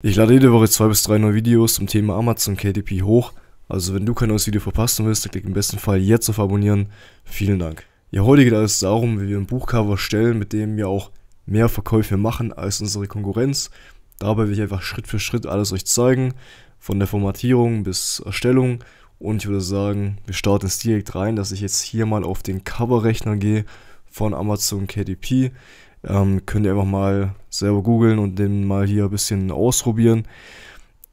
Ich lade jede Woche zwei bis drei neue Videos zum Thema Amazon KDP hoch, also wenn du kein neues Video verpassen willst, dann klick im besten Fall jetzt auf Abonnieren. Vielen Dank. Ja, heute geht es darum, wie wir ein Buchcover stellen, mit dem wir auch mehr Verkäufe machen als unsere Konkurrenz. Dabei will ich einfach Schritt für Schritt alles euch zeigen, von der Formatierung bis Erstellung. Und ich würde sagen, wir starten es direkt rein, dass ich jetzt hier mal auf den Coverrechner gehe von Amazon KDP. Ähm, könnt ihr einfach mal selber googeln und den mal hier ein bisschen ausprobieren.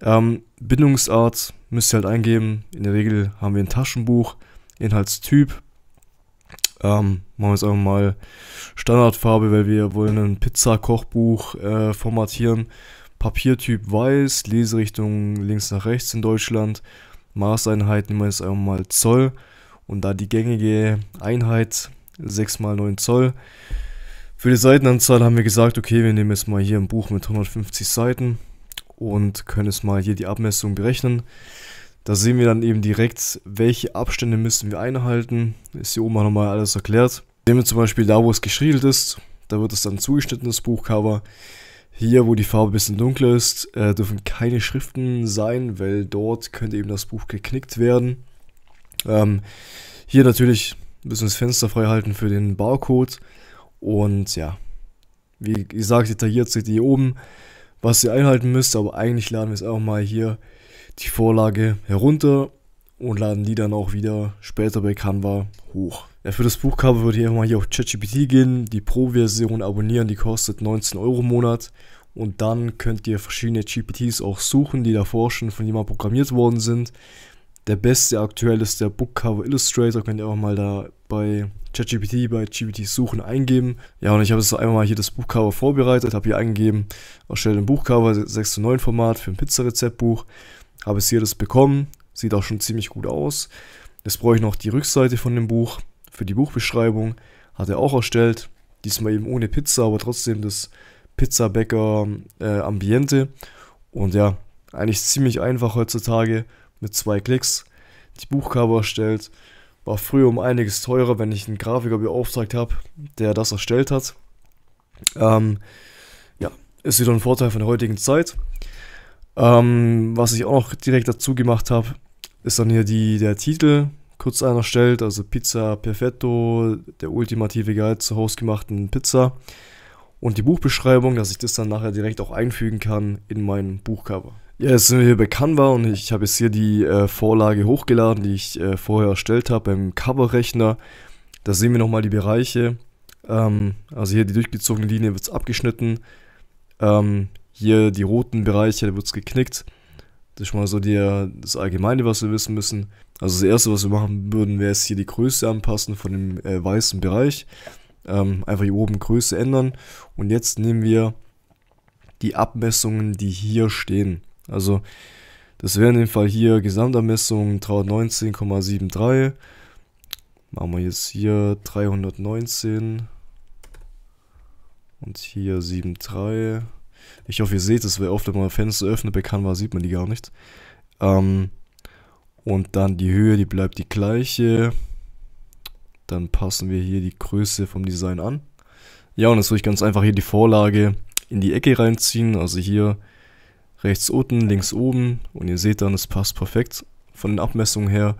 Ähm, Bindungsart müsst ihr halt eingeben. In der Regel haben wir ein Taschenbuch, Inhaltstyp. Ähm, machen wir jetzt einfach mal Standardfarbe, weil wir wollen ein Pizza-Kochbuch äh, formatieren. Papiertyp weiß, Leserichtung links nach rechts in Deutschland. Maßeinheit nehmen wir jetzt einfach mal Zoll. Und da die gängige Einheit 6 x 9 Zoll für die Seitenanzahl haben wir gesagt, okay, wir nehmen jetzt mal hier ein Buch mit 150 Seiten und können es mal hier die Abmessung berechnen. Da sehen wir dann eben direkt, welche Abstände müssen wir einhalten. Ist hier oben auch nochmal alles erklärt. Sehen wir zum Beispiel da, wo es geschriegelt ist, da wird es dann zugeschnitten, das Buchcover. Hier, wo die Farbe ein bisschen dunkler ist, äh, dürfen keine Schriften sein, weil dort könnte eben das Buch geknickt werden. Ähm, hier natürlich müssen wir das Fenster frei halten für den Barcode. Und ja, wie gesagt, detailliert seht ihr hier oben, was ihr einhalten müsst, aber eigentlich laden wir es auch mal hier die Vorlage herunter und laden die dann auch wieder später bei Canva hoch. Ja, für das Buchcover würde ich einfach mal hier auf ChatGPT gehen, die Pro-Version abonnieren, die kostet 19 Euro im Monat und dann könnt ihr verschiedene GPTs auch suchen, die da forschen, von jemandem programmiert worden sind der beste aktuell ist der Bookcover Illustrator. Könnt ihr auch mal da bei ChatGPT, bei GPT suchen, eingeben. Ja, und ich habe jetzt einfach mal hier das Buchcover vorbereitet, habe hier eingegeben, erstelle ein Buchcover 6 zu 9 Format für ein Pizzarezeptbuch. Habe es hier das bekommen, sieht auch schon ziemlich gut aus. Jetzt brauche ich noch die Rückseite von dem Buch für die Buchbeschreibung. Hat er auch erstellt. Diesmal eben ohne Pizza, aber trotzdem das Pizzabäcker äh, Ambiente. Und ja, eigentlich ziemlich einfach heutzutage mit zwei Klicks die Buchcover erstellt. War früher um einiges teurer, wenn ich einen Grafiker beauftragt habe, der das erstellt hat. Ähm, ja, ist wieder ein Vorteil von der heutigen Zeit. Ähm, was ich auch noch direkt dazu gemacht habe, ist dann hier die, der Titel kurz einer stellt, also Pizza Perfetto, der ultimative Guide zur hausgemachten Pizza und die Buchbeschreibung, dass ich das dann nachher direkt auch einfügen kann in mein Buchcover. Ja, es mir hier bei Canva und ich habe jetzt hier die äh, Vorlage hochgeladen, die ich äh, vorher erstellt habe beim Coverrechner. Da sehen wir nochmal die Bereiche. Ähm, also hier die durchgezogene Linie wird abgeschnitten. Ähm, hier die roten Bereiche, da wird es geknickt. Das ist mal so die, das Allgemeine, was wir wissen müssen. Also das Erste, was wir machen würden, wäre es hier die Größe anpassen von dem äh, weißen Bereich. Ähm, einfach hier oben Größe ändern. Und jetzt nehmen wir die Abmessungen, die hier stehen. Also das wäre in dem Fall hier Gesamtermessung 319,73. Machen wir jetzt hier 319 und hier 73. Ich hoffe, ihr seht es, weil oft, wenn man Fenster öffnet, bekannt war, sieht man die gar nicht. Ähm, und dann die Höhe, die bleibt die gleiche. Dann passen wir hier die Größe vom Design an. Ja, und jetzt würde ich ganz einfach hier die Vorlage in die Ecke reinziehen. Also hier rechts unten, links oben und ihr seht dann, es passt perfekt von den Abmessungen her.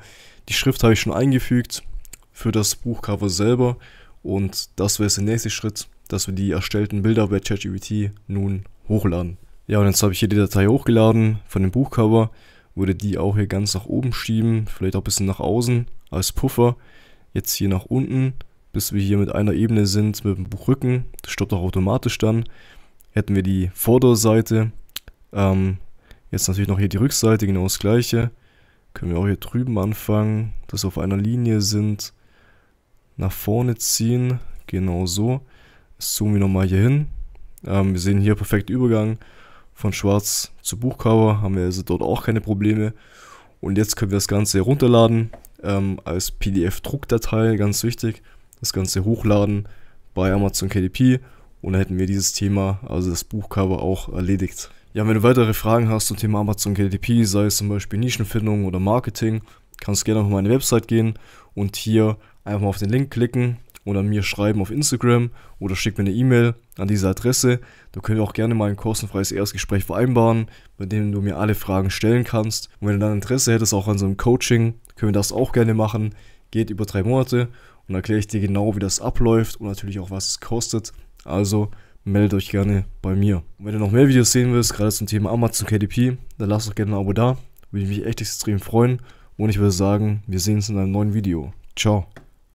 Die Schrift habe ich schon eingefügt für das Buchcover selber und das wäre jetzt der nächste Schritt, dass wir die erstellten Bilder bei ChatGPT nun hochladen. Ja, und jetzt habe ich hier die Datei hochgeladen von dem Buchcover, würde die auch hier ganz nach oben schieben, vielleicht auch ein bisschen nach außen als Puffer, jetzt hier nach unten, bis wir hier mit einer Ebene sind mit dem Buchrücken, das stoppt auch automatisch dann. Hätten wir die Vorderseite, ähm, jetzt natürlich noch hier die Rückseite, genau das gleiche. Können wir auch hier drüben anfangen, dass wir auf einer Linie sind. Nach vorne ziehen, genau so. Jetzt zoomen wir nochmal hier hin. Ähm, wir sehen hier perfekt Übergang von Schwarz zu Buchcover. Haben wir also dort auch keine Probleme. Und jetzt können wir das Ganze herunterladen ähm, als PDF-Druckdatei, ganz wichtig. Das Ganze hochladen bei Amazon KDP und dann hätten wir dieses Thema, also das Buchcover, auch erledigt. Ja, wenn du weitere Fragen hast zum Thema Amazon KDP, sei es zum Beispiel Nischenfindung oder Marketing, kannst du gerne auf meine Website gehen und hier einfach mal auf den Link klicken oder mir schreiben auf Instagram oder schick mir eine E-Mail an diese Adresse. Da können wir auch gerne mal ein kostenfreies Erstgespräch vereinbaren, bei dem du mir alle Fragen stellen kannst. Und wenn du dann Interesse hättest, auch an so einem Coaching, können wir das auch gerne machen. Geht über drei Monate und erkläre ich dir genau, wie das abläuft und natürlich auch, was es kostet. Also meldet euch gerne bei mir. Und wenn du noch mehr Videos sehen willst, gerade zum Thema Amazon KDP, dann lasst doch gerne ein Abo da. Würde ich mich echt extrem freuen. Und ich würde sagen, wir sehen uns in einem neuen Video. Ciao.